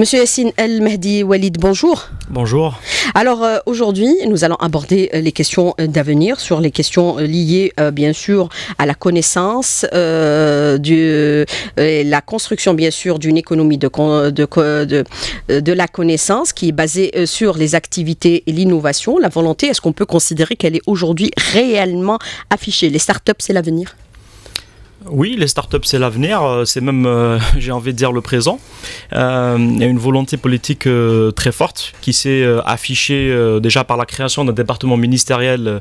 Monsieur Yassine El Mahdi Walid, bonjour. Bonjour. Alors euh, aujourd'hui, nous allons aborder euh, les questions euh, d'avenir sur les questions liées bien sûr à la connaissance, la construction bien sûr d'une économie de, de, de, la connaissance qui est basée sur les activités et l'innovation. La volonté, est-ce qu'on peut considérer qu'elle est aujourd'hui réellement affichée Les startups, c'est l'avenir oui, les startups, c'est l'avenir, euh, c'est même, euh, j'ai envie de dire, le présent. Euh, il y a une volonté politique très forte qui s'est affichée déjà par la création d'un département ministériel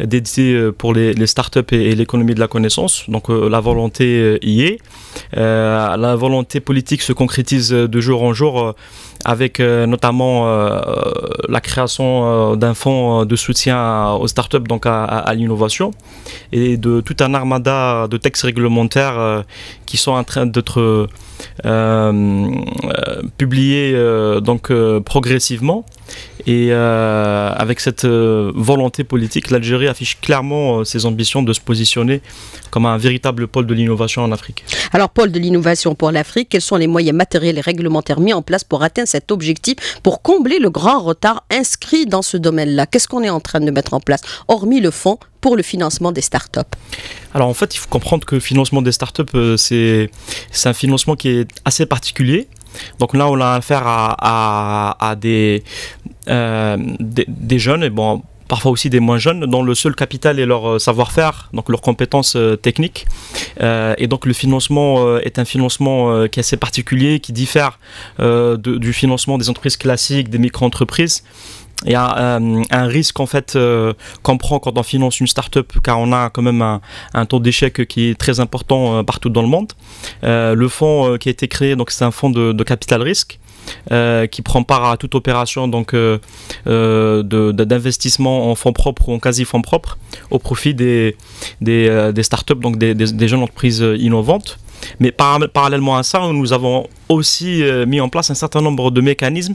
dédié pour les, startups et l'économie de la connaissance. Donc la volonté y est. la volonté politique se concrétise de jour en jour avec euh, notamment euh, euh, la création d'un fonds de soutien aux startups, donc à, l'innovation, et de tout un armada de textes réglementaires qui sont en train d'être publiés donc progressivement. Et euh, avec cette euh, volonté politique, l'Algérie affiche clairement euh, ses ambitions de se positionner comme un véritable pôle de l'innovation en Afrique. Alors, pôle de l'innovation pour l'Afrique, quels sont les moyens matériels et réglementaires mis en place pour atteindre cet objectif, pour combler le grand retard inscrit dans ce domaine-là Qu'est-ce qu'on est en train de mettre en place, hormis le fonds pour le financement des startups Alors en fait, il faut comprendre que le financement des startups, c'est un financement qui est assez particulier. Donc là, on a affaire à, euh, des, jeunes, et parfois aussi des moins jeunes, dont le seul capital est leur euh, savoir-faire, donc leurs compétences euh, techniques. et donc le financement est un financement qui est assez particulier, qui diffère du financement des entreprises classiques, des micro-entreprises il y a euh, un risque en fait euh, qu'on prend quand on finance une start-up car on a quand même un, taux d'échec qui est très important euh, partout dans le monde. le fonds qui a été créé, donc c'est un fonds de, capital risque. qui prend part à toute opération donc d'investissement en fonds propres ou en quasi fonds propres au profit des des, des startups donc des, des, jeunes entreprises innovantes. Mais parallèlement à ça, nous avons aussi mis en place un certain nombre de mécanismes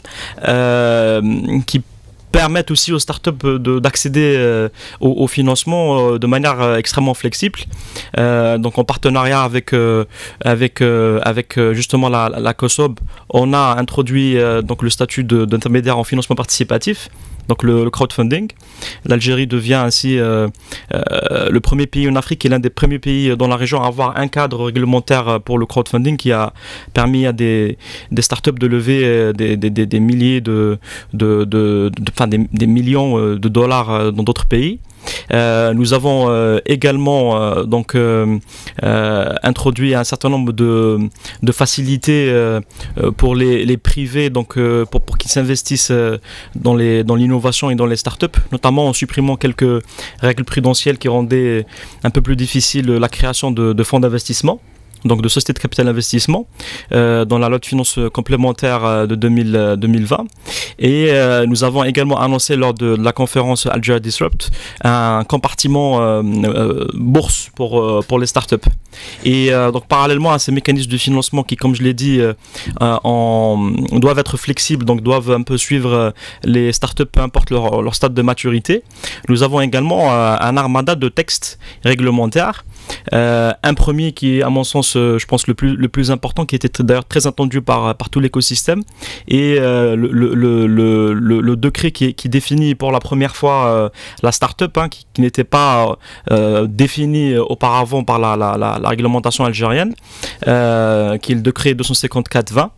qui permettent aussi aux startups euh, d'accéder euh, au, financement euh, de manière extrêmement flexible. donc en partenariat avec avec justement la, la COSOB, on a introduit donc le statut d'intermédiaire en financement participatif donc le, crowdfunding. L'Algérie devient ainsi euh, euh, le premier pays en Afrique et l'un des premiers pays dans la région à avoir un cadre réglementaire pour le crowdfunding qui a permis à des, startups de lever euh, des, milliers de, des, millions de dollars dans d'autres pays. Euh, nous avons euh, également euh, donc introduit un certain nombre de, facilités pour les, privés, donc pour, qu'ils s'investissent dans les dans l'innovation et dans les startups, notamment en supprimant quelques règles prudentielles qui rendaient un peu plus difficile la création de fonds d'investissement donc de société de capital investissement euh, dans la loi de finances euh, complémentaire euh, de 2020. Et nous avons également annoncé lors de, la conférence Algeria Disrupt un compartiment bourse pour, pour les startups. Et donc parallèlement à ces mécanismes de financement qui, comme je l'ai dit, en, doivent être flexibles, donc doivent un peu suivre les startups, peu importe leur, leur stade de maturité, nous avons également un armada de textes réglementaires. un premier qui est à mon sens euh, je pense, le plus, le plus important, qui était d'ailleurs très attendu par, par tout l'écosystème. Et euh, le, décret qui, définit pour la première fois euh, la start-up, hein, qui, n'était pas défini auparavant par la, la réglementation algérienne, qui est le décret 254-20.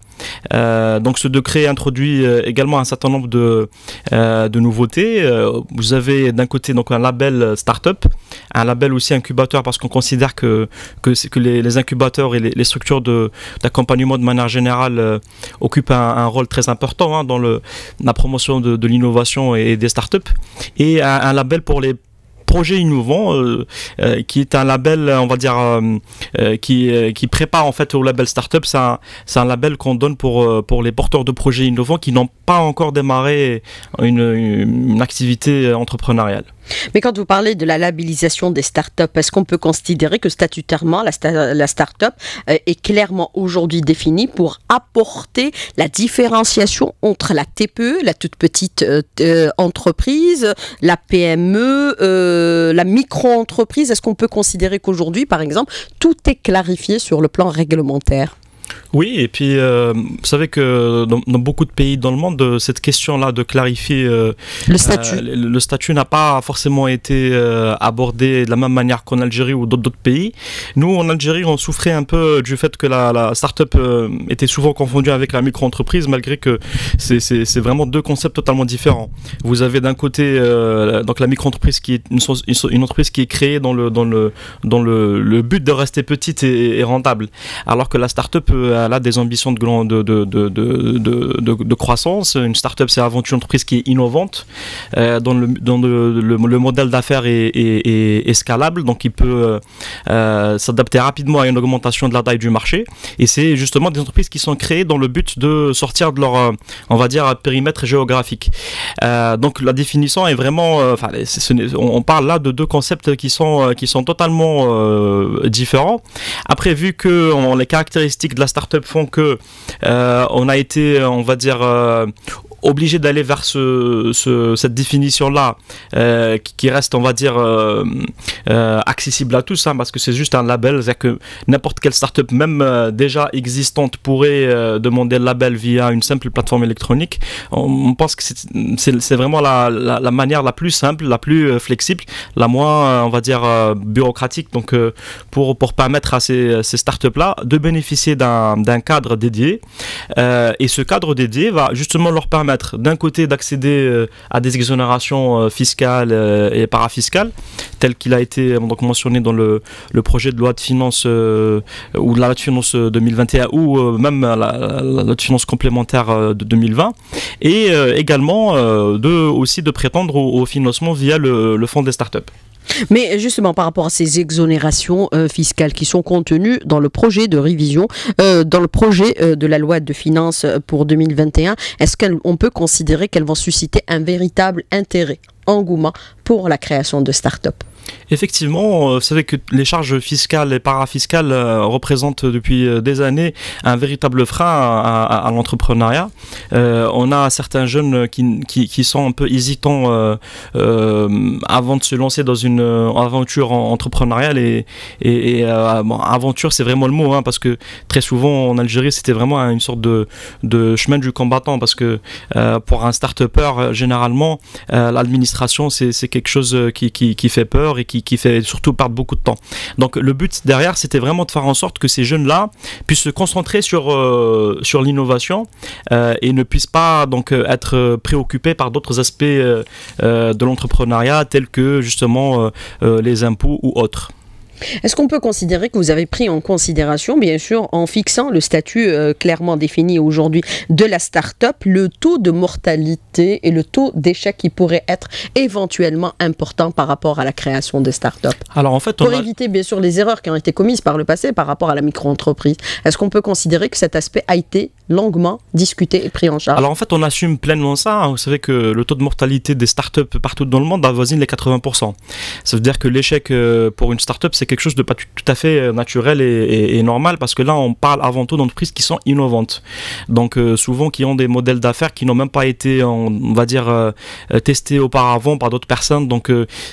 Euh, donc ce décret introduit euh, également un certain nombre de, euh, de nouveautés. Vous avez d'un côté donc un label startup, un label aussi incubateur parce qu'on considère que, que, les, incubateurs et les, structures d'accompagnement de, manière générale occupent un, rôle très important hein, dans le, la promotion de, l'innovation et des startups. Et un label pour les projet innovant euh, euh, qui est un label, on va dire, euh, qui, qui prépare en fait au label startup. C'est un, un, label qu'on donne pour, pour les porteurs de projets innovants qui n'ont pas encore démarré une activité entrepreneuriale. Mais quand vous parlez de la labellisation des startups, est-ce qu'on peut considérer que statutairement, la, start la startup euh, est clairement aujourd'hui définie pour apporter la différenciation entre la TPE, la toute petite euh, euh, entreprise, la PME, la micro-entreprise Est-ce qu'on peut considérer qu'aujourd'hui, par exemple, tout est clarifié sur le plan réglementaire oui, et puis euh, vous savez que dans, beaucoup de pays dans le monde, euh, cette question-là de clarifier euh, le statut, le, statut n'a pas forcément été abordée de la même manière qu'en Algérie ou d'autres pays. Nous, en Algérie, on souffrait un peu du fait que la, la start-up était souvent confondue avec la micro-entreprise, malgré que c'est vraiment deux concepts totalement différents. Vous avez d'un côté donc la micro-entreprise qui est une, une, entreprise qui est créée dans le dans le dans le, but de rester petite et, et rentable, alors que la start-up euh, elle a des ambitions de, de, de, de croissance. Une start-up, c'est avant tout une entreprise qui est innovante, euh, dont, le, le, modèle d'affaires est, est, est, donc il peut euh, euh, s'adapter rapidement à une augmentation de la taille du marché. Et c'est justement des entreprises qui sont créées dans le but de sortir de leur, on va dire, périmètre géographique. donc la définition est vraiment, enfin, on parle là de deux concepts qui sont, qui sont totalement différents. Après, vu que on, les caractéristiques de la start-up font que euh, on a été, on va dire, euh, obligé d'aller vers cette définition-là, euh, qui, reste, on va dire, euh, euh, accessible à tous, hein, parce que c'est juste un label, c'est à dire que n'importe quelle startup, même déjà existante, pourrait demander le label via une simple plateforme électronique. On, pense que c'est vraiment la, manière la plus simple, la plus flexible, la moins, on va dire, bureaucratique, donc pour, pour permettre à ces, ces startups-là de bénéficier d'un cadre dédié. et ce cadre dédié va justement leur permettre d'un côté d'accéder euh, à des exonérations euh, fiscales euh, et parafiscales, tel qu'il a été donc, mentionné dans le, projet de loi de finances ou de la loi de finances 2021 ou même la, loi de finances complémentaire de 2020, et également de, aussi de prétendre au, financement via le, le fonds des startups. Mais justement, par rapport à ces exonérations euh, fiscales qui sont contenues dans le projet de révision, euh, dans le projet euh, de la loi de finances pour 2021, est-ce qu'on peut considérer qu'elles vont susciter un véritable intérêt, engouement pour la création de start-up Effectivement, euh, vous savez que les charges fiscales et parafiscales euh, représentent depuis euh, des années un véritable frein à, l'entrepreneuriat. on a certains jeunes qui, sont un peu hésitants avant de se lancer dans une aventure entrepreneuriale. Et, aventure, c'est vraiment le mot, hein, parce que très souvent en Algérie, c'était vraiment une sorte de, chemin du combattant, parce que pour un start-upper, généralement, l'administration, c'est quelque chose qui, qui fait peur et qui, fait surtout perdre beaucoup de temps. Donc le but derrière, c'était vraiment de faire en sorte que ces jeunes-là puissent se concentrer sur, euh, sur l'innovation euh, et ne puissent pas donc euh, être préoccupés par d'autres aspects de l'entrepreneuriat tels que justement les impôts ou autres. Est-ce qu'on peut considérer que vous avez pris en considération, bien sûr, en fixant le statut euh, clairement défini aujourd'hui de la start-up, le taux de mortalité et le taux d'échec qui pourrait être éventuellement important par rapport à la création de start-up Alors en fait, pour éviter bien sûr les erreurs qui ont été commises par le passé par rapport à la micro-entreprise, est-ce qu'on peut considérer que cet aspect a été longuement discuté et pris en charge Alors en fait, on assume pleinement ça. Hein. Vous savez que le taux de mortalité des start-up partout dans le monde avoisine les 80%. Ça veut dire que l'échec euh, pour une start-up, c'est quelque chose de pas tout à fait euh, naturel et, normal parce que là, on parle avant tout d'entreprises qui sont innovantes. Donc, euh, souvent, qui ont des modèles d'affaires qui n'ont même pas été, on va dire, euh, testés auparavant par d'autres personnes. Donc,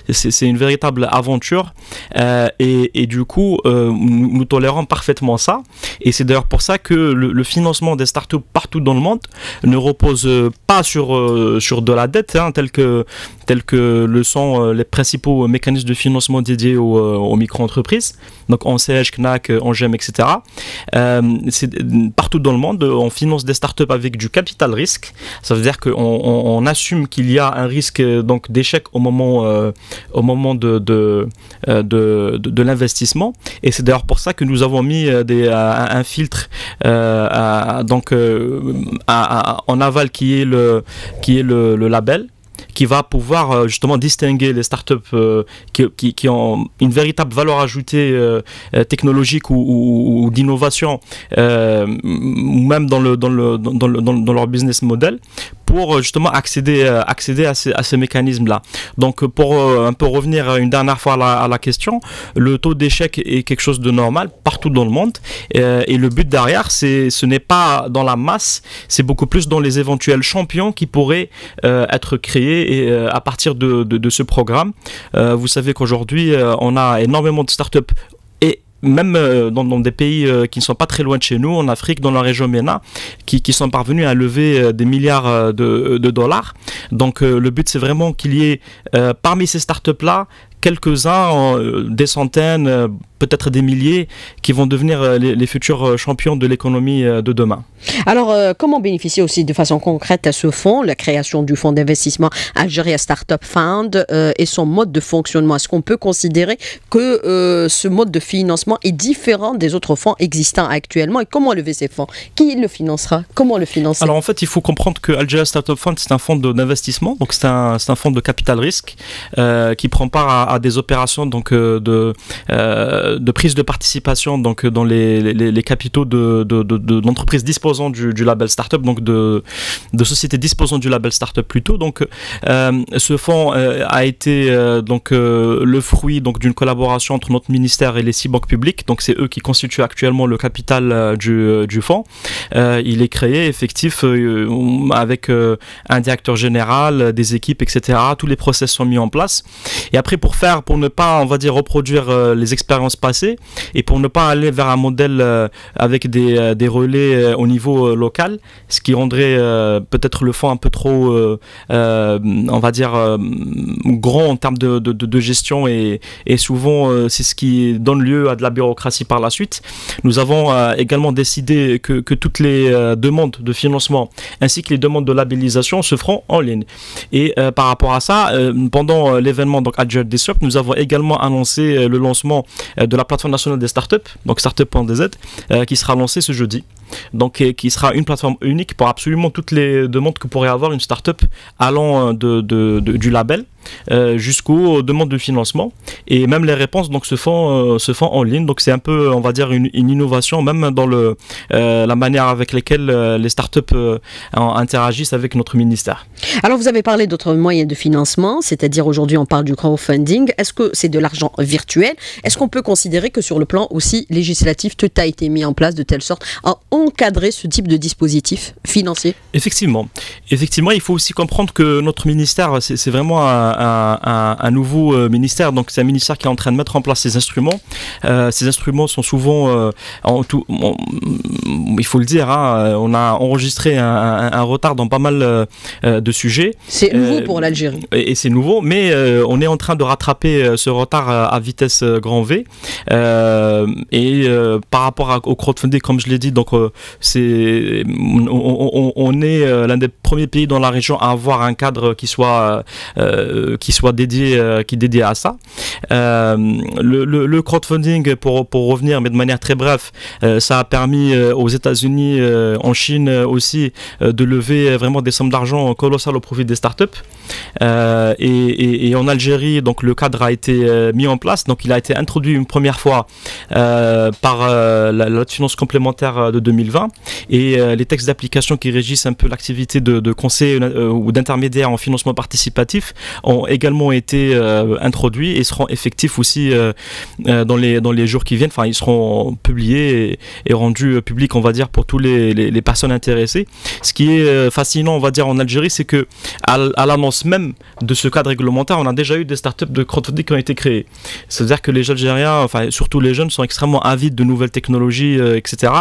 c'est une véritable aventure. Et, du coup, nous, tolérons parfaitement ça. Et c'est d'ailleurs pour ça que le, financement des startups partout dans le monde ne repose pas sur, sur de la dette, hein, tel, que, tel que le sont les principaux mécanismes de financement dédiés aux au micro entreprise. Donc on CH, CNAC, en GEM, etc. Euh, partout dans le monde, on finance des startups avec du capital risque. Ça veut dire qu'on on, assume qu'il y a un risque donc d'échec au moment, euh, au moment euh, de, de, l'investissement. Et c'est d'ailleurs pour ça que nous avons mis euh, des, un, filtre donc, en aval qui est le, qui est le, le label qui va pouvoir euh, justement distinguer les startups euh, qui, qui, ont une véritable valeur ajoutée euh, technologique ou, d'innovation, ou même dans, le, dans, leur business model, pour justement accéder, accéder à ces, mécanismes-là. Donc, pour un peu revenir une dernière fois à la, à la question, le taux d'échec est quelque chose de normal partout dans le monde. et le but derrière, c'est, ce n'est pas dans la masse, c'est beaucoup plus dans les éventuels champions qui pourraient être créés et, euh, à partir de, ce programme. Euh, vous savez qu'aujourd'hui, euh, on a énormément de startups et même dans, des pays qui ne sont pas très loin de chez nous, en Afrique, dans la région MENA, qui, sont parvenus à lever des milliards de, de dollars. Donc le but, c'est vraiment qu'il y ait parmi ces startups-là quelques-uns, euh, des centaines, euh, peut-être des milliers, qui vont devenir euh, les, futurs champions de l'économie de demain. Alors, comment bénéficier aussi de façon concrète à ce fonds, la création du fonds d'investissement Algeria Startup Fund et son mode de fonctionnement Est-ce qu'on peut considérer que ce mode de financement est différent des autres fonds existants actuellement et comment lever ces fonds Qui le financera Comment le financer Alors, en fait, il faut comprendre que Algeria Startup Fund, c'est un fonds d'investissement, donc c'est un, un, fonds de capital risque qui prend part à des opérations donc, euh, de, euh, de prise de participation donc, euh, dans les, capitaux de, d'entreprises disposant du, label startup, donc de, de sociétés disposant du label startup plutôt. Donc, ce fonds a été donc, le fruit donc, d'une collaboration entre notre ministère et les six banques publiques. Donc, c'est eux qui constituent actuellement le capital du, du fonds. il est créé effectif avec un directeur général, des équipes, etc. Tous les process sont mis en place. Et après, pour faire pour ne pas, on va dire, reproduire euh, les expériences passées et pour ne pas aller vers un modèle euh, avec des, euh, relais au niveau local, ce qui rendrait peut-être le fonds un peu trop, on va dire, grand en termes de, gestion et, souvent c'est ce qui donne lieu à de la bureaucratie par la suite. Nous avons également décidé que, toutes les demandes de financement ainsi que les demandes de labellisation se feront en ligne. Et par rapport à ça, pendant l'événement donc des nous avons également annoncé euh, le lancement euh, de la plateforme nationale des startups, donc startup.dz, euh, qui sera lancée ce jeudi. Donc, qui sera une plateforme unique pour absolument toutes les demandes que pourrait avoir une startup allant de, du label euh, jusqu'aux demandes de financement. Et même les réponses donc, se, font, euh, se font en ligne. Donc c'est un peu, on va dire, une, innovation, même dans le, euh, la manière avec laquelle les startups interagissent avec notre ministère. Alors vous avez parlé d'autres moyens de financement, c'est-à-dire aujourd'hui on parle du crowdfunding. Est-ce que c'est de l'argent virtuel Est-ce qu'on peut considérer que sur le plan aussi législatif, tout a été mis en place de telle sorte à encadrer ce type de dispositif financier Effectivement. Effectivement, il faut aussi comprendre que notre ministère, c'est vraiment un, un, nouveau euh, ministère. Donc c'est un ministère qui est en train de mettre en place ces instruments. Euh, ces instruments sont souvent, euh, en tout, mm, il faut le dire, hein, on a enregistré un, retard dans pas mal de sujets. C'est nouveau pour l'Algérie. Et, c'est nouveau, mais on est en train de rattraper ce retard à vitesse grand V. et par rapport au crowdfunding, comme je l'ai dit, donc c'est, on, on, est l'un des premiers pays dans la région à avoir un cadre qui soit qui soit dédié, euh, qui dédié à ça. Euh, le, crowdfunding, pour, pour revenir, mais de manière très brève, euh, ça a permis aux États-Unis, en Chine aussi, de lever vraiment des sommes d'argent colossales au profit des startups. Et, et, en Algérie, donc le cadre a été mis en place. Donc il a été introduit une première fois par la, finance complémentaire de 2020 et les textes d'application qui régissent un peu l'activité de, de conseil ou d'intermédiaire en financement participatif ont également été euh, introduits et seront effectifs aussi euh, euh, dans, les, dans les jours qui viennent. Enfin, ils seront publiés et, rendus publics, on va dire, pour tous les, personnes intéressées. Ce qui est fascinant, on va dire, en Algérie, c'est que à, l'annonce même de ce cadre réglementaire, on a déjà eu des startups de crowdfunding qui ont été créées. C'est-à-dire que les Algériens, enfin, surtout les jeunes, sont extrêmement avides de nouvelles technologies, etc.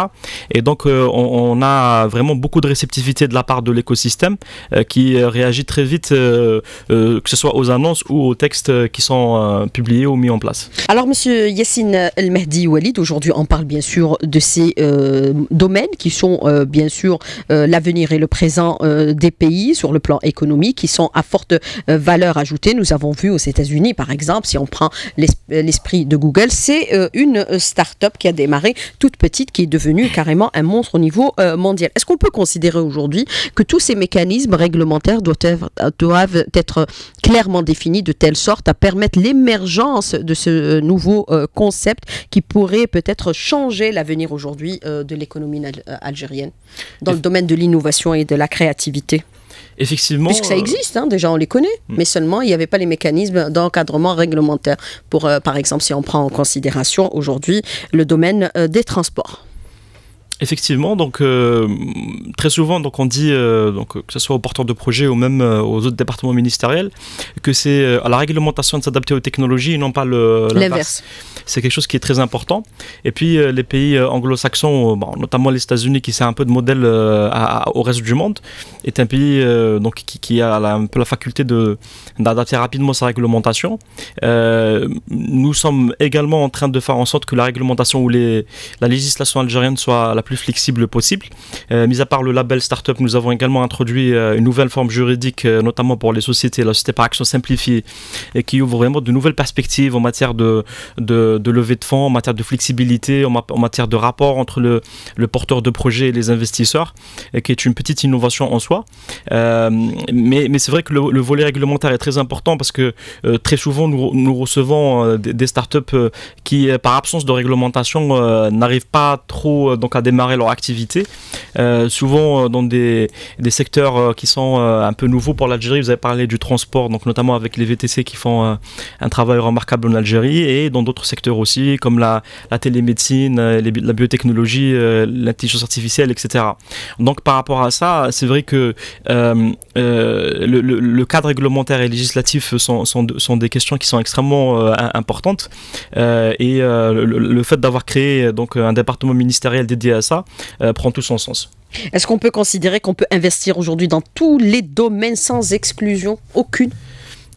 Et donc, on, a vraiment beaucoup de réceptivité de la part de l'écosystème qui réagit très vite, que soit aux annonces ou aux textes qui sont euh, publiés ou mis en place. Alors, monsieur Yassine El Mahdi Walid, aujourd'hui, on parle bien sûr de ces euh, domaines qui sont euh, bien sûr l'avenir et le présent des pays sur le plan économique qui sont à forte valeur ajoutée. Nous avons vu aux États-Unis, par exemple, si on prend l'esprit de Google, c'est une start-up qui a démarré toute petite qui est devenue carrément un monstre au niveau mondial. Est-ce qu'on peut considérer aujourd'hui que tous ces mécanismes réglementaires doivent doivent être clairement définie de telle sorte à permettre l'émergence de ce euh, nouveau euh, concept qui pourrait peut-être changer l'avenir aujourd'hui euh, de l'économie algérienne dans le domaine de l'innovation et de la créativité. Effectivement. Puisque ça existe, hein, déjà on les connaît, hmm. mais seulement il n'y avait pas les mécanismes d'encadrement réglementaire. Pour, par exemple, si on prend en considération aujourd'hui le domaine des transports. Effectivement, donc euh, très souvent, donc on dit, euh, donc que ce soit aux porteurs de projet ou même euh, aux autres départements ministériels, que c'est à la réglementation de s'adapter aux technologies et non pas l'inverse. C'est quelque chose qui est très important. Et puis les pays anglo-saxons, notamment les États-Unis, qui sert un peu de modèle au reste du monde, est un pays donc qui, a un peu la faculté de d'adapter rapidement sa réglementation. nous sommes également en train de faire en sorte que la réglementation ou les, la législation algérienne soit la plus flexible possible. Euh, mis à part le label startup, nous avons également introduit euh, une nouvelle forme juridique, euh, notamment pour les sociétés, la société par action simplifiée, et qui ouvre vraiment de nouvelles perspectives en matière de, de, levée de fonds, en matière de flexibilité, en, matière de rapport entre le, le, porteur de projet et les investisseurs, et qui est une petite innovation en soi. mais, mais c'est vrai que le, volet réglementaire est très important parce que très souvent nous, recevons des, start startups qui, par absence de réglementation, n'arrivent pas trop donc à démarrer démarrer leur activité, euh, souvent euh, dans des, des secteurs euh, qui sont un peu nouveaux pour l'Algérie. Vous avez parlé du transport, donc notamment avec les VTC qui font un travail remarquable en Algérie et dans d'autres secteurs aussi, comme la, la télémédecine, la biotechnologie, l'intelligence artificielle, etc. Donc par rapport à ça, c'est vrai que le, cadre réglementaire et législatif sont, sont, sont des questions qui sont extrêmement importantes et le, fait d'avoir créé donc un département ministériel dédié à ça euh, prend tout son sens. Est-ce qu'on peut considérer qu'on peut investir aujourd'hui dans tous les domaines sans exclusion aucune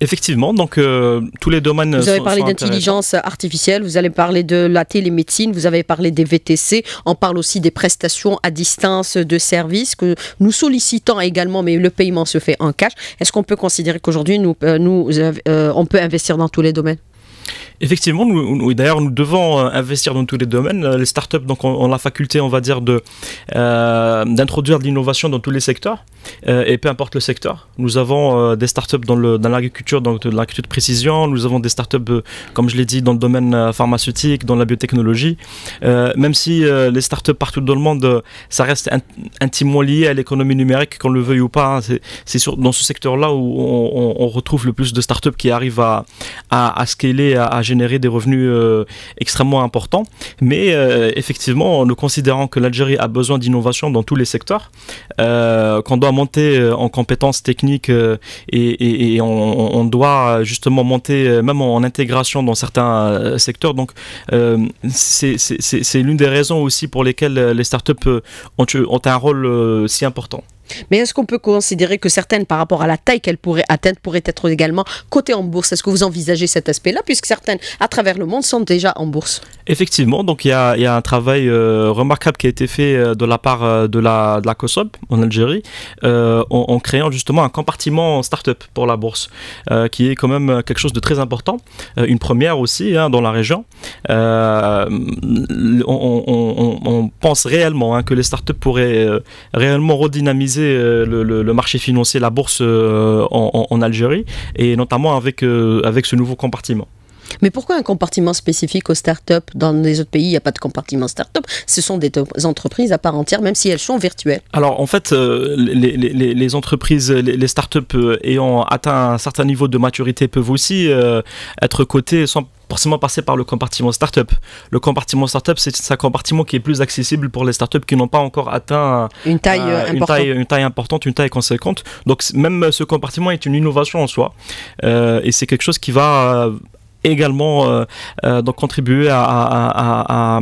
Effectivement, donc euh, tous les domaines. Vous avez parlé d'intelligence artificielle, vous allez parler de la télémédecine, vous avez parlé des VTC, on parle aussi des prestations à distance de services que nous sollicitons également, mais le paiement se fait en cash. Est-ce qu'on peut considérer qu'aujourd'hui, nous, euh, nous, on peut investir dans tous les domaines effectivement, nous, d'ailleurs, nous devons euh, investir dans tous les domaines. Euh, les startups donc, ont, la faculté, on va dire, euh, d'introduire de, de l'innovation dans tous les secteurs. Euh, et peu importe le secteur. Nous avons euh, des startups dans l'agriculture, dans l'agriculture de précision, nous avons des startups, euh, comme je l'ai dit, dans le domaine pharmaceutique, dans la biotechnologie. même si les startups partout dans le monde, ça reste intimement lié à l'économie numérique, qu'on le veuille ou pas. Hein. C'est dans ce secteur-là où on, retrouve le plus de startups qui arrivent à, à, à scaler, à, à, générer des revenus extrêmement importants. Mais effectivement, nous considérons que l'Algérie a besoin d'innovation dans tous les secteurs, qu'on doit monter euh, en compétences techniques euh, et, on, doit euh, justement monter même en intégration dans certains secteurs. Donc c'est l'une des raisons aussi pour lesquelles les startups ont, ont un rôle si important. Mais est-ce qu'on peut considérer que certaines, par rapport à la taille qu'elles pourraient atteindre, pourraient être également cotées en bourse Est-ce que vous envisagez cet aspect-là, puisque certaines, à travers le monde, sont déjà en bourse Effectivement, donc il y a, un travail euh, remarquable qui a été fait euh, de la part euh, de la, COSOB en Algérie, en, créant justement un compartiment start-up pour la bourse, qui est quand même quelque chose de très important, une première aussi hein, dans la région. On, pense réellement hein, que les start-up pourraient réellement redynamiser euh, le, marché financier, la bourse euh, en, Algérie, et notamment avec, euh, avec ce nouveau compartiment. Mais pourquoi un compartiment spécifique aux startups Dans les autres pays, il n'y a pas de compartiment startup. Ce sont des entreprises à part entière, même si elles sont virtuelles. Alors, en fait, les, entreprises, les, startups ayant atteint un certain niveau de maturité peuvent aussi être cotées sans forcément passer par le compartiment startup. Le compartiment startup, c'est un compartiment qui est plus accessible pour les startups qui n'ont pas encore atteint une taille, euh, une, taille, importante, une taille conséquente. Donc même euh, ce compartiment est une innovation en soi. Euh, et c'est quelque chose qui va également donc contribuer à,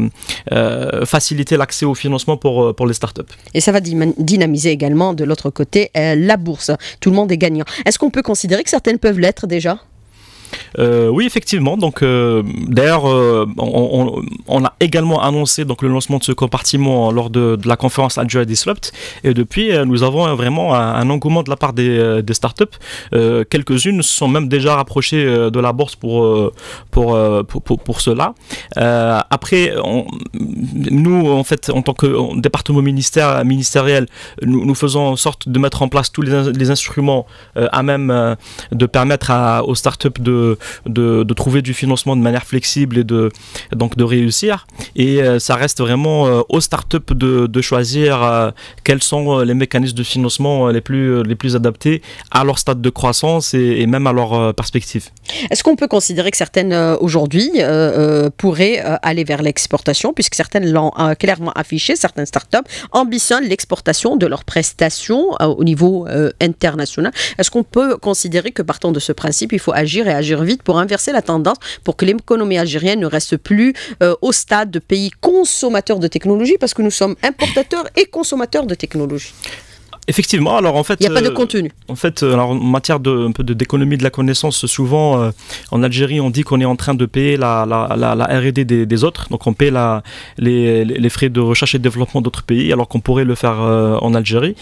faciliter l'accès au financement pour, pour les startups. Et ça va dynamiser également de l'autre côté la bourse. Tout le monde est gagnant. Est-ce qu'on peut considérer que certaines peuvent l'être déjà euh, oui, effectivement. Donc, euh, d'ailleurs, euh, on, a également annoncé donc le lancement de ce compartiment lors de, la conférence Agile Disrupt. Et depuis, nous avons vraiment un, engouement de la part des, startups. Quelques-unes sont même déjà rapprochées de la bourse pour pour pour, cela. après, nous, en fait, en tant que département ministère ministériel, nous, faisons en sorte de mettre en place tous les, instruments à même de permettre aux startups de de, trouver du financement de manière flexible et de, donc de réussir. Et euh, ça reste vraiment euh, aux startups de, de choisir euh, quels sont les mécanismes de financement les plus, les plus adaptés à leur stade de croissance et, même à leur perspective. Est-ce qu'on peut considérer que certaines aujourd'hui pourraient aller vers l'exportation, puisque certaines l'ont clairement affiché, certaines startups ambitionnent l'exportation de leurs prestations au niveau international Est-ce qu'on peut considérer que partant de ce principe, il faut agir et agir vite pour inverser la tendance, pour que l'économie algérienne ne reste plus euh, au stade de pays consommateurs de technologie, parce que nous sommes importateurs et consommateurs de technologie. Effectivement, alors en fait... Il a pas de euh, contenu. En fait, euh, en matière de, un peu d'économie de la connaissance, souvent euh, en Algérie, on dit qu'on est en train de payer la, la, R&D des, autres, donc on paie la, les, les, frais de recherche et développement d'autres pays, alors qu'on pourrait le faire en Algérie.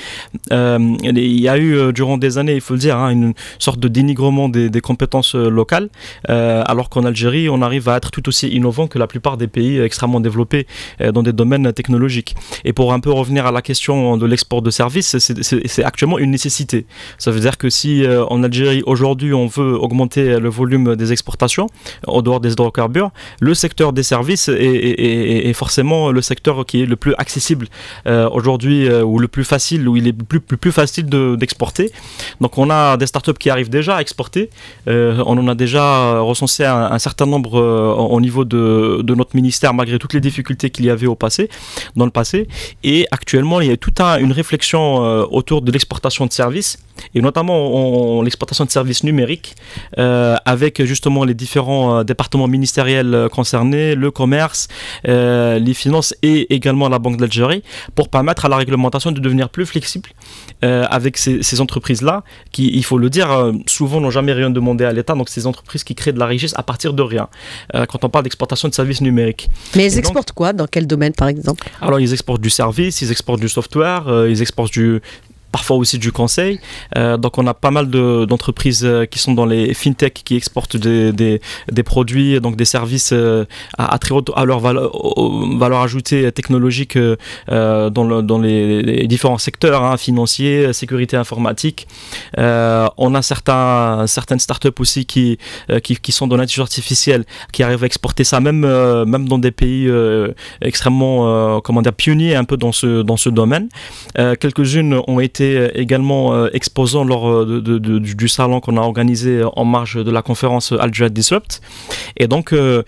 il y a eu durant des années, il faut le dire, hein, une sorte de dénigrement des, des compétences locales, alors qu'en Algérie, on arrive à être tout aussi innovant que la plupart des pays extrêmement développés dans des domaines technologiques. Et pour un peu revenir à la question de l'export de services, c'est c'est actuellement une nécessité. Ça veut dire que si euh, en Algérie aujourd'hui on veut augmenter le volume des exportations en dehors des hydrocarbures, le secteur des services est, forcément le secteur qui est le plus accessible euh, aujourd'hui euh, ou le plus facile, où il est plus, plus, plus facile d'exporter. Donc on a des startups qui arrivent déjà à exporter. on en a déjà recensé un, certain nombre au niveau de, de notre ministère malgré toutes les difficultés qu'il y avait au passé, dans le passé. Et actuellement, il y a toute un, une réflexion autour de l'exportation de services et notamment l'exploitation de services numériques, euh, avec justement les différents euh, départements ministériels euh, concernés, le commerce, les finances et également la Banque d'Algérie, pour permettre à la réglementation de devenir plus flexible avec ces, entreprises-là, qui, il faut le dire, souvent n'ont jamais rien demandé à l'État, donc ces entreprises qui créent de la richesse à partir de rien, quand on parle d'exportation de services numériques. Mais ils exportent quoi Dans quel domaine par exemple Alors ils exportent du service, ils exportent du software, ils exportent du parfois aussi du conseil. Euh, donc on a pas mal d'entreprises euh, qui sont dans les fintech qui exportent des, des, produits, donc des services euh, à, très haute à leur valeur, ajoutée technologique dans, dans les, différents secteurs, hein, financiers, sécurité informatique. on a certains, certaines startups aussi qui, qui, qui sont dans l'intelligence artificielle, qui arrivent à exporter ça même, même dans des pays extrêmement comment dire, pionniers un peu dans ce, dans ce domaine. Quelques-unes ont été euh, également euh, exposant lors euh, du salon qu'on a organisé en marge de la conférence Al Disrupt. Et donc, le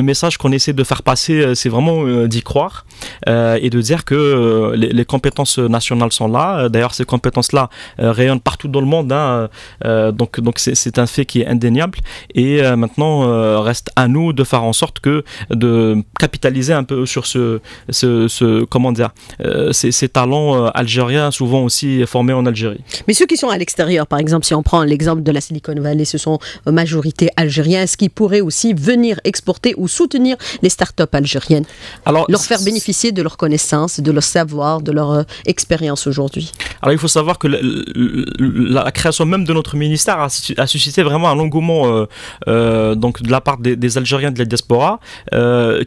message qu'on essaie de faire passer, c'est vraiment d'y croire et de dire que les, compétences nationales sont là. D'ailleurs, ces compétences-là rayonnent partout dans le monde. Hein, donc, donc c'est un fait qui est indéniable. Et maintenant, reste à nous de faire en sorte que de capitaliser un peu sur ce, ce, comment dire, ces talents algériens, souvent aussi formés en Algérie. Mais ceux qui sont à l'extérieur, par exemple, si on prend l'exemple de la Silicon Valley, ce sont euh, majorité algériennes, ce qui pourraient aussi venir exporter ou soutenir les start-up algériennes Alors, Leur faire bénéficier de leurs connaissances, de leur savoir, de leur euh, expérience aujourd'hui. Alors il faut savoir que la, création même de notre ministère a, suscité vraiment un engouement euh, donc de la part des, Algériens de la diaspora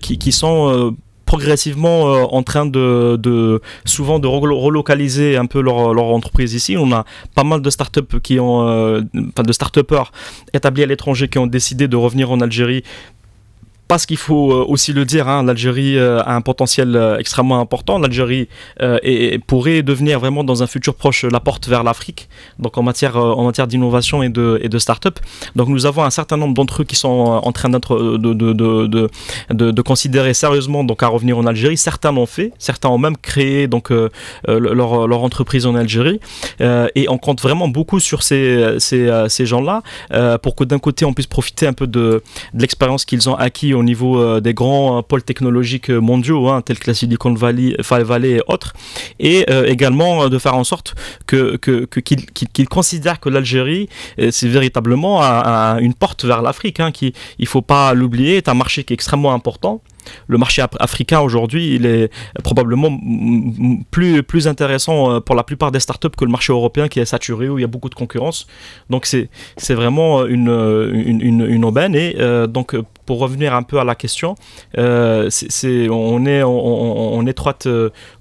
qui, sont progressivement euh, en train de, souvent de relocaliser un peu leur, entreprise ici. On a pas mal de start-up qui ont, euh, enfin de start établis à l'étranger qui ont décidé de revenir en Algérie parce qu'il faut euh, aussi le dire, hein, l'Algérie euh, a un potentiel euh, extrêmement important. L'Algérie pourrait devenir vraiment dans un futur proche la porte vers l'Afrique, donc en matière, en matière d'innovation et de, et de start-up. Donc nous avons un certain nombre d'entre eux qui sont en train d'être, de, de, de, de, considérer sérieusement donc, à revenir en Algérie. Certains l'ont fait, certains ont même créé donc, leur, leur, entreprise en Algérie. et on compte vraiment beaucoup sur ces, ces, ces gens-là pour que d'un côté on puisse profiter un peu de, l'expérience qu'ils ont acquis au niveau euh, des grands euh, pôles technologiques euh, mondiaux, hein, tels que la Silicon Valley, et autres, et également de faire en sorte que qu'ils que, considèrent que l'Algérie, c'est véritablement une porte vers l'Afrique. Hein, qui, il ne faut pas l'oublier, est un marché qui est extrêmement important le marché africain aujourd'hui, il est probablement plus, plus intéressant euh, pour la plupart des startups que le marché européen qui est saturé, où il y a beaucoup de concurrence. Donc c'est vraiment une, une, aubaine. Et euh, donc pour revenir un peu à la question, euh, c'est on est en, étroite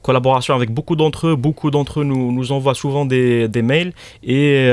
collaboration avec beaucoup d'entre eux. Beaucoup d'entre eux nous, nous, envoient souvent des, des mails et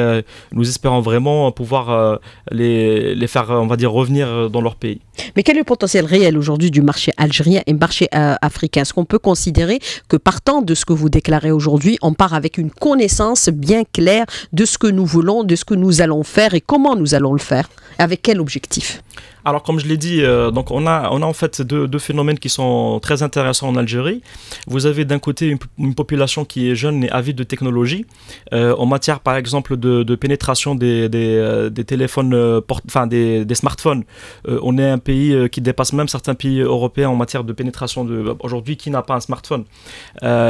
nous espérons vraiment pouvoir les, les faire, on va dire, revenir dans leur pays. Mais quel est le potentiel réel aujourd'hui du marché marché algérien et marché euh, africain. Est-ce qu'on peut considérer que partant de ce que vous déclarez aujourd'hui, on part avec une connaissance bien claire de ce que nous voulons, de ce que nous allons faire et comment nous allons le faire Avec quel objectif alors, comme je l'ai dit, euh, donc on a, on a en fait deux, deux, phénomènes qui sont très intéressants en Algérie. Vous avez d'un côté une, population qui est jeune et avide de technologie. Euh, en matière, par exemple, de, pénétration des, euh, téléphones, enfin des, des, smartphones, on est un pays qui dépasse même certains pays européens en matière de pénétration. De, aujourd'hui, qui n'a pas un smartphone,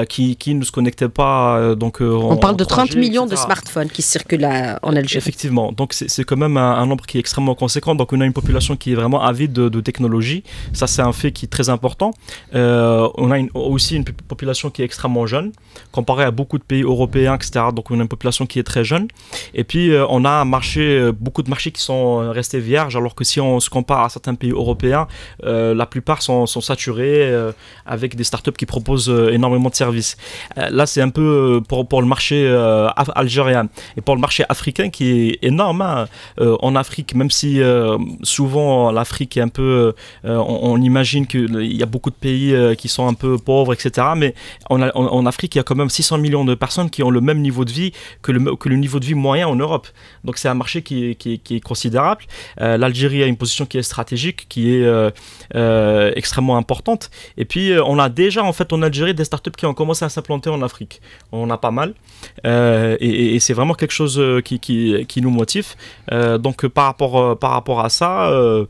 qui, ne se connectait pas. donc, on parle de 30 millions de smartphones qui circulent en Algérie. Effectivement, donc c'est quand même un, un nombre qui est extrêmement conséquent. Donc on a une population qui est vraiment avide de, technologie. Ça, c'est un fait qui est très important. Euh, on a aussi une population qui est extrêmement jeune, comparée à beaucoup de pays européens, etc. Donc, on a une population qui est très jeune. Et puis, euh, on a un marché, euh, beaucoup de marchés qui sont restés vierges, alors que si on se compare à certains pays européens, la plupart sont, saturés avec des startups qui proposent énormément de services. là, c'est un peu pour, le marché algérien et pour le marché africain qui est énorme. Hein, en Afrique, même si souvent l'Afrique est un peu. Euh, on, imagine qu'il y a beaucoup de pays euh, qui sont un peu pauvres, etc. Mais on en Afrique, il y a quand même 600 millions de personnes qui ont le même niveau de vie que le, que le niveau de vie moyen en Europe. Donc c'est un marché qui, est considérable. Euh, L'Algérie a une position qui est stratégique, qui est extrêmement importante. Et puis, on a déjà, en fait, en Algérie, des startups qui ont commencé à s'implanter en Afrique. On a pas mal. et, c'est vraiment quelque chose qui, qui nous motive. donc, par rapport, par rapport à ça, euh,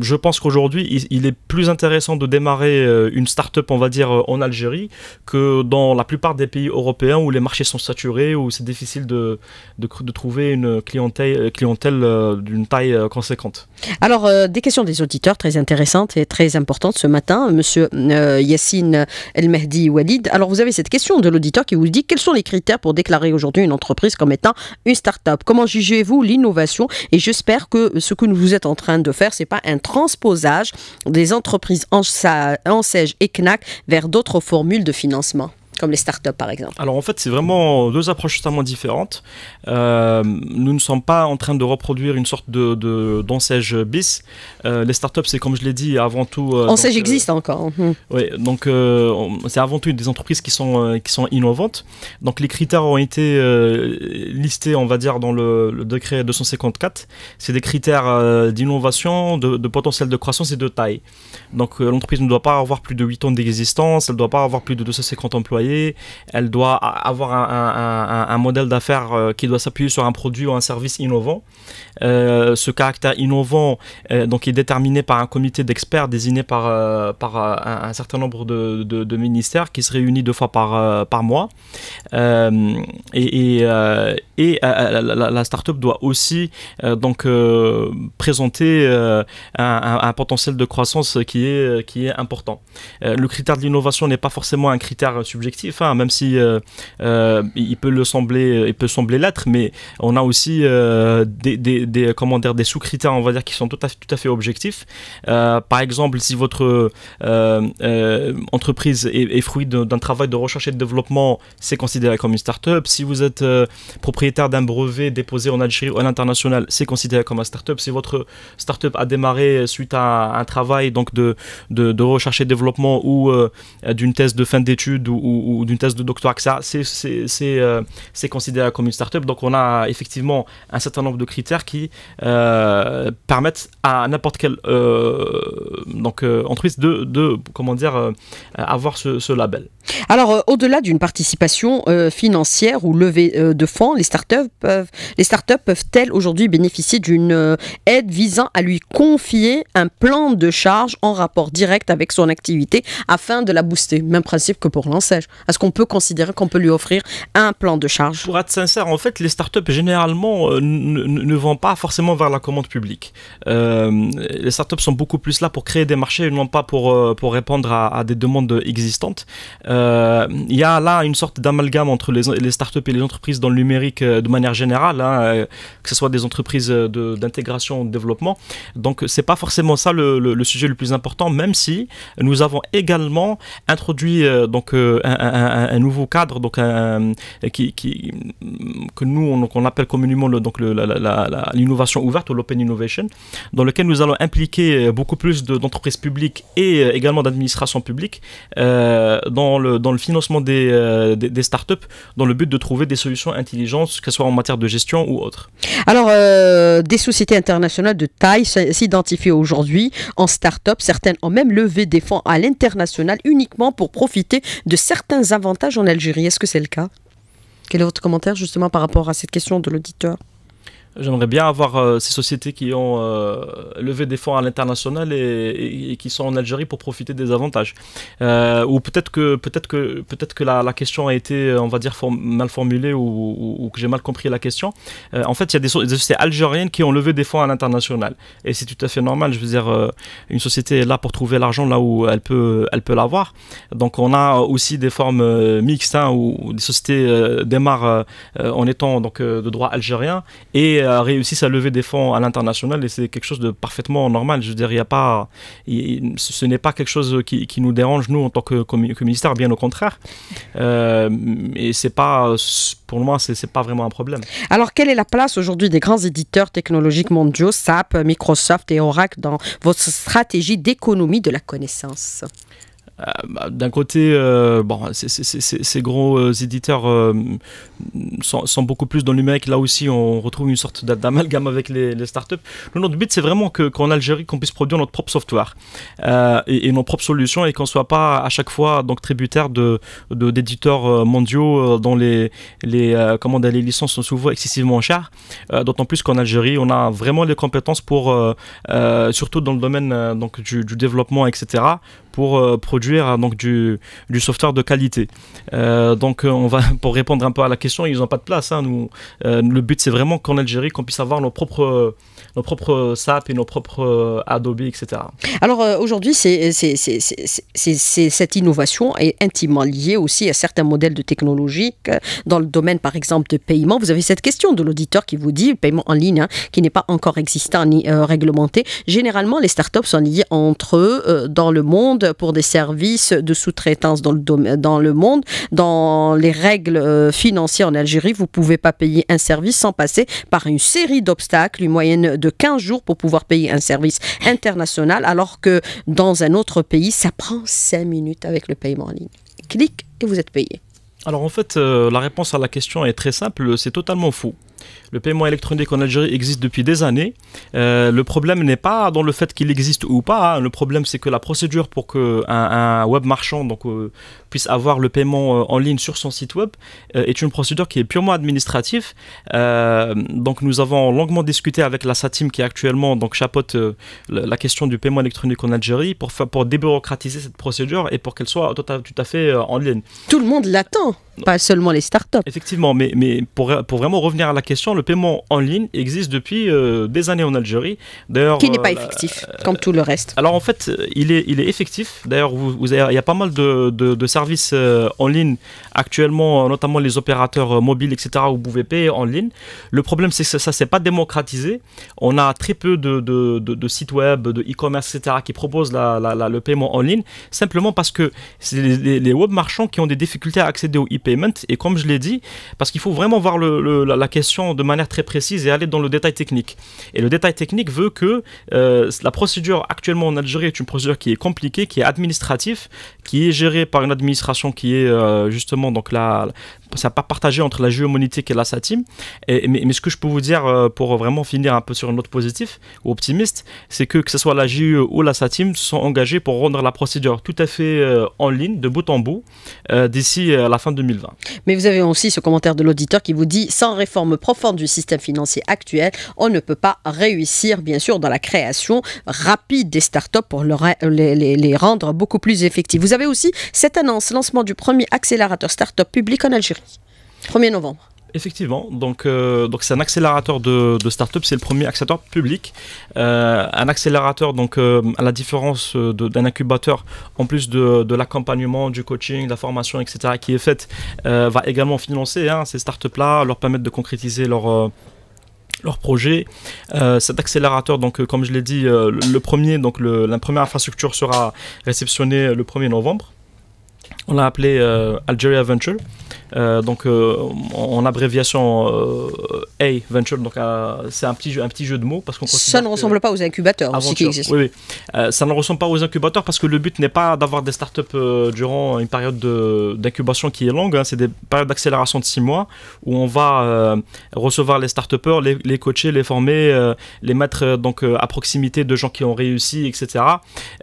je pense qu'aujourd'hui, il, est plus intéressant de démarrer euh, une start-up, on va dire, euh, en Algérie que dans la plupart des pays européens où les marchés sont saturés, où c'est difficile de, de, trouver une clientèle, clientèle d'une taille conséquente. Alors, des questions des auditeurs très intéressantes et très importantes ce matin. Monsieur Yassine El-Mahdi Walid, alors vous avez cette question de l'auditeur qui vous dit quels sont les critères pour déclarer aujourd'hui une entreprise comme étant une start-up Comment jugez-vous l'innovation Et j'espère que ce que vous êtes en train de faire, ce n'est pas un transposage des entreprises en, et CNAC vers d'autres formules de financement comme les startups par exemple Alors en fait, c'est vraiment deux approches totalement différentes. Euh, nous ne sommes pas en train de reproduire une sorte de, d'enseigne bis. Euh, les startups, c'est comme je l'ai dit avant tout. Euh, euh existe encore. Hein. Hmm. Oui, donc euh, c'est avant tout des entreprises qui sont qui sont innovantes. Donc les critères ont été listés, on va dire, dans le, décret 254. C'est des critères d'innovation, de, de, potentiel de croissance et de taille. Donc l'entreprise ne doit pas avoir plus de 8 ans d'existence, elle ne doit pas avoir plus de 250 employés elle doit avoir un, modèle d'affaires euh, qui doit s'appuyer sur un produit ou un service innovant. Euh, ce caractère innovant euh, donc est déterminé par un comité d'experts désigné par, un, certain nombre de, ministères qui se réunit deux fois par, mois. et, la, startup doit aussi donc présenter un, potentiel de croissance qui est important. le critère de l'innovation n'est pas forcément un critère subjectif Hein, même si euh, euh, il peut le sembler, euh, il peut sembler l'être, mais on a aussi des, des, des sous-critères, on va dire, qui sont tout à, tout à fait objectifs. par exemple, si votre entreprise est, fruit d'un travail de recherche et de développement, c'est considéré comme une start-up. Si vous êtes propriétaire d'un brevet déposé en Algérie ou en international c'est considéré comme un start-up. Si votre start-up a démarré suite à un travail donc de, de, recherche et développement ou d'une thèse de fin d'études ou, ou, d'une thèse de doctorat que ça, euh, c'est considéré comme une start-up. Donc on a effectivement un certain nombre de critères qui euh, permettent à n'importe quelle euh, donc, entreprise de, comment dire, avoir ce, label. Alors, au-delà d'une participation financière ou levée de fonds, les startups peuvent, les peuvent-elles aujourd'hui bénéficier d'une aide visant à lui confier un plan de charge en rapport direct avec son activité afin de la booster Même principe que pour l'enseigne. Est-ce qu'on peut considérer qu'on peut lui offrir un plan de charge Pour être sincère, en fait, les startups généralement euh, ne vont pas forcément vers la commande publique. Euh, les startups sont beaucoup plus là pour créer des marchés, non pas pour, euh, pour répondre à, des demandes existantes. Il y a là une sorte d'amalgame entre les, startups et les entreprises dans le numérique de manière générale, hein, que ce soit des entreprises d'intégration ou de, développement. Donc, c'est pas forcément ça le, sujet le plus important, même si nous avons également introduit donc un, un, nouveau cadre donc un, qui, que nous on, appelle communément le, donc l'innovation ouverte ou l'open innovation, dans lequel nous allons impliquer euh, beaucoup plus d'entreprises publiques et euh, également d'administrations publiques euh, dans, le, dans le financement des, startups, dans le but de trouver des solutions intelligentes, que ce soit en matière de gestion ou autre. Alors, des sociétés internationales de taille s'identifient aujourd'hui en startup, certaines ont même levé des fonds à l'international uniquement pour profiter de certains avantages en Algérie. Est-ce que c'est le cas Quel est votre commentaire justement par rapport à cette question de l'auditeur J'aimerais bien avoir euh, ces sociétés qui ont euh, levé des fonds à l'international et, qui sont en Algérie pour profiter des avantages. Euh, ou peut-être que, peut-être que, peut-être que la, question a été, on va dire, mal formulée ou, que j'ai mal compris la question. en fait, il y a des, sociétés algériennes qui ont levé des fonds à l'international. Et c'est tout à fait normal. Je veux dire, une société est là pour trouver l'argent là où elle peut, elle peut l'avoir. Donc, on a aussi des formes mixtes ou hein, où, des sociétés démarrent en étant donc, de droit algérien et réussissent à lever des fonds à l'international et c'est quelque chose de parfaitement normal. Je veux dire, pas, ce n'est pas quelque chose qui, nous dérange nous en tant que, ministère, bien au contraire. Euh, et c'est pas, pour moi, c'est pas vraiment un problème. Alors, quelle est la place aujourd'hui des grands éditeurs technologiques mondiaux, SAP, Microsoft et Oracle, dans votre stratégie d'économie de la connaissance? Euh, d'un côté, euh, bon, ces gros euh, éditeurs sont, beaucoup plus dans le numérique. Là aussi, on retrouve une sorte d'amalgame avec les, startups. notre but, c'est vraiment qu'en Algérie, qu'on puisse produire notre propre software et, nos propres solutions et qu'on ne soit pas à chaque fois donc tributaire d'éditeurs de, d'éditeurs mondiaux dont les, les, comment, les licences sont souvent excessivement chères. D'autant plus qu'en Algérie, on a vraiment les compétences pour, surtout dans le domaine donc, du, du développement, etc., pour euh, produire hein, donc du, du software de qualité. Euh, donc euh, on va pour répondre un peu à la question, ils n'ont pas de place. Hein, nous, le but c'est vraiment qu'en Algérie qu'on puisse avoir nos propres nos propres SAP et nos propres Adobe, etc. Alors aujourd'hui, c'est cette innovation est intimement liée aussi à certains modèles de technologie dans le domaine, par exemple, de paiement. Vous avez cette question de l'auditeur qui vous dit le paiement en ligne hein, qui n'est pas encore existant ni réglementé. Généralement, les startups sont liées entre eux dans le monde pour des services de sous-traitance dans le, dans le monde. Dans les règles euh, financières en Algérie, vous ne pouvez pas payer un service sans passer par une série d'obstacles, une moyenne de 15 jours pour pouvoir payer un service international, alors que dans un autre pays, ça prend 5 minutes avec le paiement en ligne. Clique et vous êtes payé. Alors en fait, euh, la réponse à la question est très simple, c'est totalement faux. Le paiement électronique en Algérie existe depuis des années. Euh, le problème n'est pas dans le fait qu'il existe ou pas. Hein. Le problème, c'est que la procédure pour qu'un un web marchand donc, euh, puisse avoir le paiement euh, en ligne sur son site web est une procédure qui est purement administrative. donc, nous avons longuement discuté avec la SATIM qui actuellement donc, chapeaute la question du paiement électronique en Algérie pour, pour débureaucratiser cette procédure et pour qu'elle soit tout à fait en ligne. Tout le monde l'attend pas seulement les startups. Effectivement, mais, mais pour, pour, vraiment revenir à la question, le paiement en ligne existe depuis euh, des années en Algérie. D'ailleurs, qui n'est pas euh, effectif, comme tout le reste. Euh, alors en fait, il est, il est effectif. D'ailleurs, vous, il y a pas mal de, de, services en ligne actuellement, notamment les opérateurs mobiles, etc., où vous pouvez payer en ligne. Le problème, c'est que ça ne s'est pas démocratisé. On a très peu de, de sites web, de e-commerce, etc., qui proposent la, le paiement en ligne, simplement parce que c'est les, les, web marchands qui ont des difficultés à accéder au e et comme je l'ai dit, parce qu'il faut vraiment voir la, question de manière très précise et aller dans le détail technique. Et le détail technique veut que euh, la procédure actuellement en Algérie est une procédure qui est compliquée, qui est administrative, qui est géré par une administration qui est euh, justement donc là ça pas partagé entre la géomonétique et la SATIM mais, ce que je peux vous dire euh, pour vraiment finir un peu sur un autre positif ou optimiste c'est que que ce soit la GE ou la SATIM sont engagés pour rendre la procédure tout à fait euh, en ligne de bout en bout d'ici la fin 2020 mais vous avez aussi ce commentaire de l'auditeur qui vous dit sans réforme profonde du système financier actuel on ne peut pas réussir bien sûr dans la création rapide des startups pour les, rendre beaucoup plus effectives vous avez aussi cette annonce, lancement du premier accélérateur start-up public en Algérie, 1er novembre. Effectivement, donc euh, donc c'est un accélérateur de, de start-up, c'est le premier accélérateur public, euh, un accélérateur donc euh, à la différence d'un incubateur, en plus de, l'accompagnement, du coaching, de la formation, etc. qui est faite, va également financer hein, ces start-up là, leur permettre de concrétiser leur leur projet. Euh, cet accélérateur, donc, euh, comme je l'ai dit, euh, le premier, donc, la première infrastructure sera réceptionnée le 1er novembre on l'a appelé euh, Algeria Venture, euh, donc euh, en abréviation A Venture, donc c'est un petit, jeu, un petit jeu de mots parce qu'on Ça ne ressemble pas aux incubateurs Oui, oui. ça ne ressemble pas aux incubateurs parce que le but n'est pas d'avoir des startups durant une période d'incubation qui est longue, hein. c'est des périodes d'accélération de 6 mois où on va recevoir les startupeurs, les, les coacher, les former, les mettre donc à proximité de gens qui ont réussi, etc.,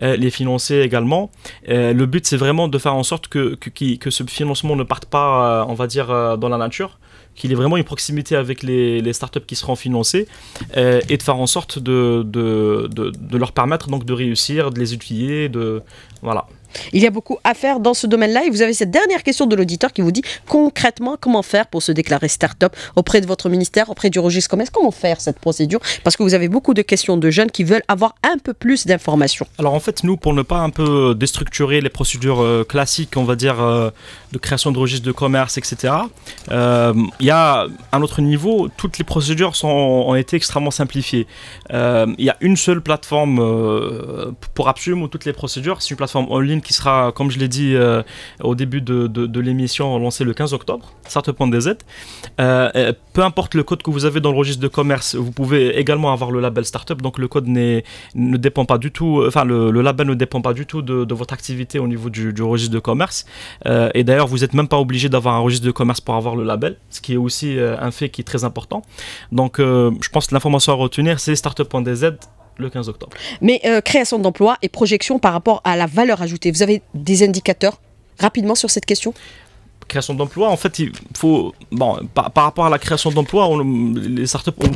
les financer également. le but c'est vraiment de faire en sorte que, que, ce financement ne parte pas, euh, on va dire, euh, dans la nature qu'il ait vraiment une proximité avec les, startups qui seront financées euh, et de faire en sorte de, de, leur permettre donc de réussir, de les utiliser, de voilà. Il y a beaucoup à faire dans ce domaine-là. Et vous avez cette dernière question de l'auditeur qui vous dit concrètement comment faire pour se déclarer start-up auprès de votre ministère, auprès du registre commerce. Comment faire cette procédure Parce que vous avez beaucoup de questions de jeunes qui veulent avoir un peu plus d'informations. Alors en fait, nous, pour ne pas un peu euh, déstructurer les procédures euh, classiques, on va dire, euh, de création de registre de commerce, etc., il y a un autre niveau. Toutes les procédures ont été extrêmement simplifiées. Il y a une seule plateforme pour Absum toutes les procédures, c'est une plateforme en ligne qui sera, comme je l'ai dit euh, au début de, l'émission, lancée le 15 octobre, Startup.DZ. Euh, euh, peu importe le code que vous avez dans le registre de commerce, vous pouvez également avoir le label Startup. Donc le code ne dépend pas du tout, enfin le, label ne dépend pas du tout de, votre activité au niveau du, registre de commerce. et d'ailleurs, vous n'êtes même pas obligé d'avoir un registre de commerce pour avoir le label, ce qui est aussi un fait qui est très important. Donc je pense que l'information à retenir, c'est Startup.dz le 15 octobre. Mais euh, création d'emplois et projection par rapport à la valeur ajoutée, vous avez des indicateurs rapidement sur cette question Création d'emplois, en fait, il faut. Bon, par, rapport à la création d'emplois, les startups ont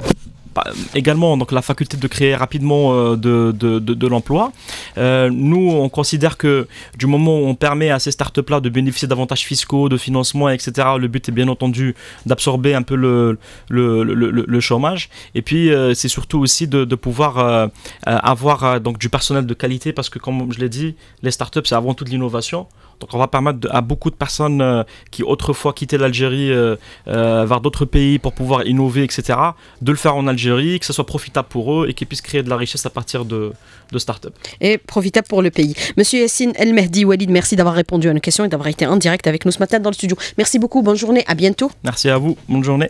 également donc, la faculté de créer rapidement euh, de, de, de, l'emploi. Euh, nous, on considère que du moment où on permet à ces startups-là de bénéficier d'avantages fiscaux, de financement, etc., le but est bien entendu d'absorber un peu le, le, le, chômage. Et puis, euh, c'est surtout aussi de, de pouvoir avoir donc, du personnel de qualité parce que, comme je l'ai dit, les startups, c'est avant tout de l'innovation. Donc on va permettre à beaucoup de personnes euh, qui autrefois quittaient l'Algérie euh, euh, vers d'autres pays pour pouvoir innover, etc., de le faire en Algérie, que ce soit profitable pour eux et qu'ils puissent créer de la richesse à partir de, de start-up. Et profitable pour le pays. Monsieur Yassine El Mehdi Walid, merci d'avoir répondu à nos questions et d'avoir été en direct avec nous ce matin dans le studio. Merci beaucoup, bonne journée, à bientôt. Merci à vous, bonne journée.